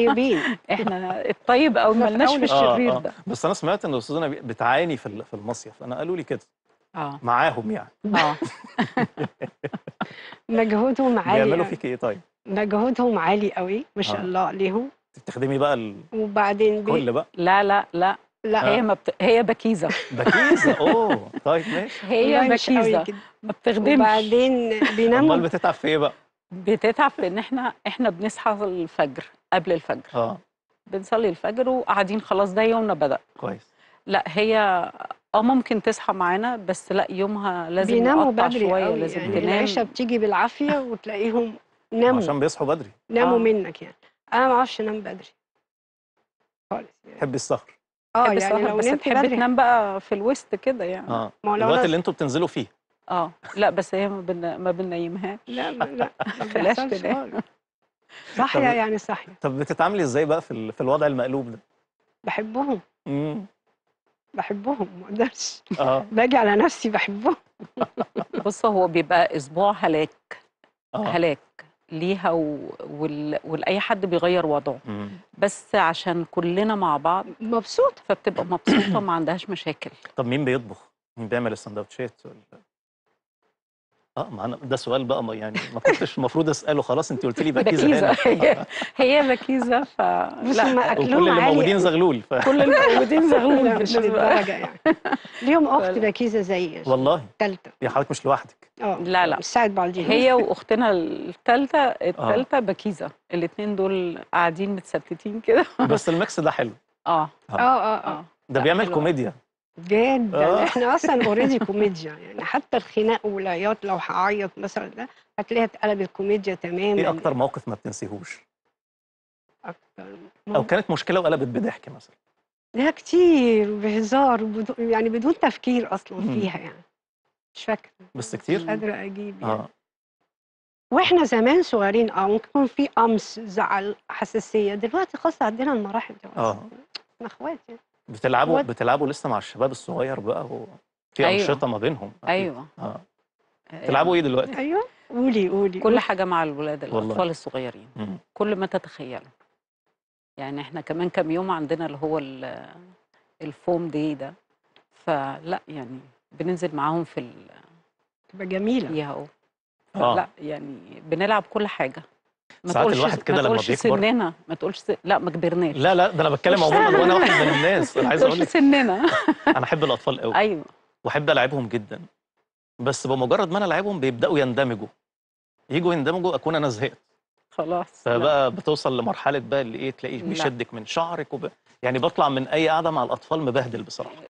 طيبين إيه احنا الطيب او مالناش في الشرير آه آه. ده بس انا سمعت ان استاذنا بتعاني في في المصيف انا قالوا لي كده اه معاهم يعني اه مجهودهم عالي بيعملوا يعني. فيك ايه طيب مجهودهم عالي قوي ما شاء آه. الله عليهم بتخدمي بقى ال... وبعدين بي... كل بقى لا لا لا لا هي ما بت... هي بكيزه بكيزه اوه طيب ماشي هي بكيزه ما بتخدمش وبعدين بيناموا امال بتتعب في ايه بقى بتتعب لان احنا احنا بنصحى الفجر قبل الفجر اه بنصلي الفجر وقاعدين خلاص ده يومنا بدا كويس لا هي اه ممكن تصحى معانا بس لا يومها لازم بيناموا بدري شويه قوي لازم يعني تنام العشاء بتيجي بالعافيه وتلاقيهم ناموا عشان بيصحوا بدري ناموا آه. منك يعني انا ما اعرفش انام بدري خالص يعني تحبي السهر اه يعني لو بس تحبي تنام بقى في الوسط كده يعني اه ما هو الوقت اللي انتوا بتنزلوا فيه اه لا بس هي ما بن... ما بننيمهاش لا لا ما بلاش كده صاحيه يعني صاحيه طب بتتعاملي ازاي بقى في في الوضع المقلوب ده بحبهم امم بحبهم ما اقدرش اه باجي على نفسي بحبهم بص هو بيبقى اسبوع هلاك أوه. هلاك ليها و... وال... ولاي حد بيغير وضعه مم. بس عشان كلنا مع بعض مبسوطه فبتبقى مبسوطه ما عندهاش مشاكل طب مين بيطبخ مين بيعمل السندوتشات ولا اه ما أنا ده سؤال بقى ما يعني ما كنتش المفروض اساله خلاص انت قلت لي بكيزه هنا هي, هي بكيزه ف لا اكلهم كل اللي موجودين زغلول ف... كل اللي موجودين زغلول مش بالدرجه يعني ليهم اخت بكيزه زيي والله ثالثه يا يعني حضرتك مش لوحدك اه لا لا ساعد بعضيهم هي واختنا الثالثه آه. الثالثه بكيزه الاثنين دول قاعدين متستتين كده بس الميكس ده حلو اه اه اه, آه. ده بيعمل كوميديا جدا آه. احنا اصلا اوريدي كوميديا يعني حتى الخناق والعياط لو هعيط مثلا ده هتلاقيها اتقلبت كوميديا تماما ايه اكتر موقف ما بتنسيهوش؟ اكتر موقف. او كانت مشكله وقلبت بضحك مثلا لا كتير وبهزار يعني بدون تفكير اصلا مم. فيها يعني مش فاكره بس كتير مش قادره اجيب يعني. اه واحنا زمان صغيرين اه ممكن يكون في امس زعل حساسيه دلوقتي خلاص عدينا المراحل دي اه احنا اخوات يعني بتلعبوا و... بتلعبوا لسه مع الشباب الصغير بقى وفي أيوة. انشطه ما بينهم ايوه اه أيوه. بتلعبوا ايه دلوقتي؟ ايوه قولي قولي كل حاجه مع الولاد الاطفال الصغيرين مم. كل ما تتخيله يعني احنا كمان كم يوم عندنا اللي هو الفوم دي ده فلا يعني بننزل معاهم في ال تبقى جميله ياهو اه لا يعني بنلعب كل حاجه ما ساعات الواحد كده لما بيكبر ما تقولش سننا ما تقولش س... لا ما كبرناش لا لا ده انا بتكلم عموما وانا واحد من الناس انا عايز اقول لك سننا انا احب الاطفال قوي ايوه واحب العبهم جدا بس بمجرد ما انا العبهم بيبداوا يندمجوا يجوا يندمجوا اكون انا زهقت خلاص فبقى لا. بتوصل لمرحله بقى اللي ايه تلاقيه بيشدك من شعرك وب... يعني بطلع من اي قعده مع الاطفال مبهدل بصراحه